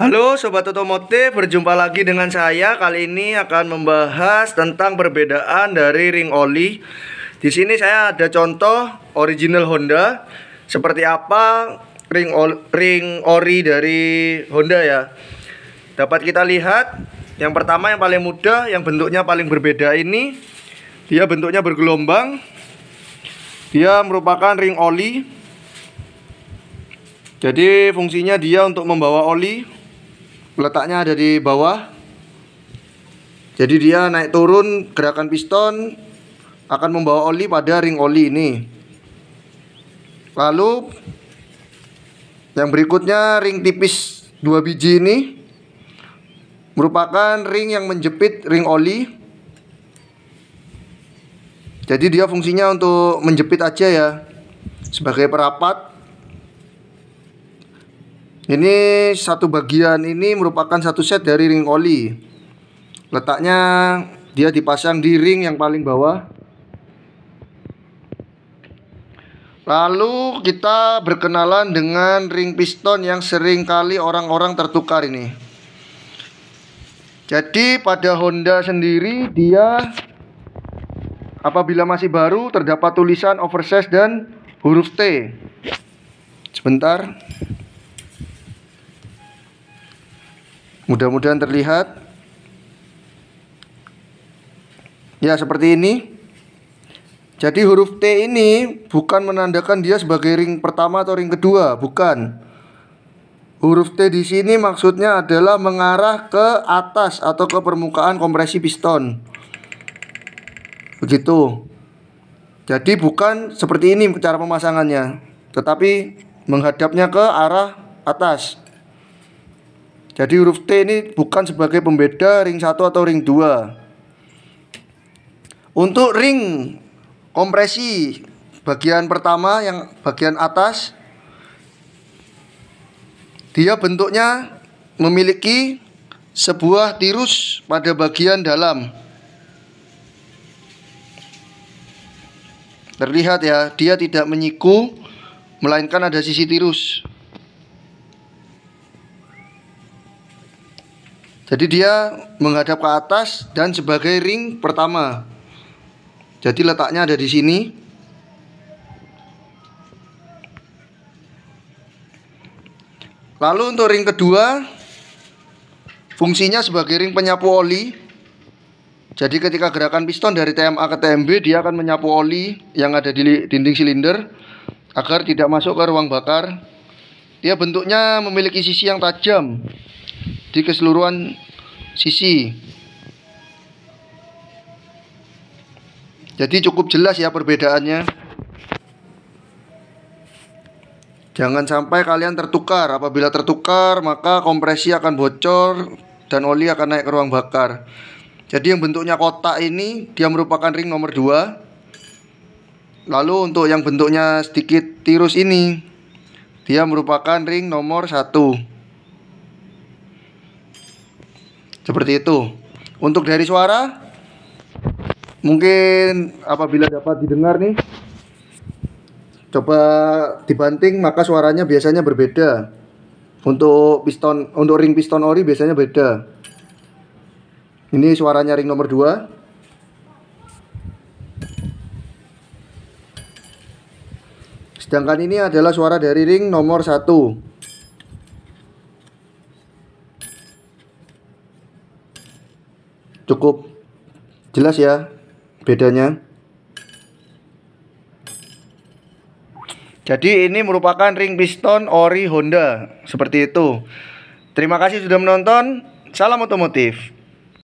Halo Sobat Otomotif, berjumpa lagi dengan saya. Kali ini akan membahas tentang perbedaan dari ring oli. Di sini saya ada contoh original Honda. Seperti apa ring oli, ring ori dari Honda ya. Dapat kita lihat yang pertama yang paling mudah, yang bentuknya paling berbeda ini dia bentuknya bergelombang. Dia merupakan ring oli. Jadi fungsinya dia untuk membawa oli letaknya ada di bawah jadi dia naik turun gerakan piston akan membawa oli pada ring oli ini lalu yang berikutnya ring tipis dua biji ini merupakan ring yang menjepit ring oli jadi dia fungsinya untuk menjepit aja ya sebagai perapat ini satu bagian ini merupakan satu set dari ring oli. Letaknya dia dipasang di ring yang paling bawah. Lalu kita berkenalan dengan ring piston yang sering kali orang-orang tertukar ini. Jadi pada Honda sendiri dia apabila masih baru terdapat tulisan oversize dan huruf T. Sebentar. Mudah-mudahan terlihat. Ya, seperti ini. Jadi huruf T ini bukan menandakan dia sebagai ring pertama atau ring kedua, bukan. Huruf T di sini maksudnya adalah mengarah ke atas atau ke permukaan kompresi piston. Begitu. Jadi bukan seperti ini cara pemasangannya, tetapi menghadapnya ke arah atas. Jadi huruf T ini bukan sebagai pembeda ring 1 atau ring 2. Untuk ring kompresi bagian pertama yang bagian atas dia bentuknya memiliki sebuah tirus pada bagian dalam. Terlihat ya, dia tidak menyiku melainkan ada sisi tirus. Jadi dia menghadap ke atas dan sebagai ring pertama. Jadi letaknya ada di sini. Lalu untuk ring kedua fungsinya sebagai ring penyapu oli. Jadi ketika gerakan piston dari TMA ke TMB dia akan menyapu oli yang ada di dinding silinder agar tidak masuk ke ruang bakar. Dia bentuknya memiliki sisi yang tajam di keseluruhan sisi. Jadi cukup jelas ya perbedaannya. Jangan sampai kalian tertukar. Apabila tertukar, maka kompresi akan bocor dan oli akan naik ke ruang bakar. Jadi yang bentuknya kotak ini dia merupakan ring nomor 2. Lalu untuk yang bentuknya sedikit tirus ini dia merupakan ring nomor 1. Seperti itu. Untuk dari suara mungkin apabila dapat didengar nih coba dibanting maka suaranya biasanya berbeda. Untuk piston untuk ring piston ori biasanya beda. Ini suaranya ring nomor 2. Sedangkan ini adalah suara dari ring nomor 1 cukup jelas ya bedanya jadi ini merupakan ring piston ori Honda seperti itu terima kasih sudah menonton salam otomotif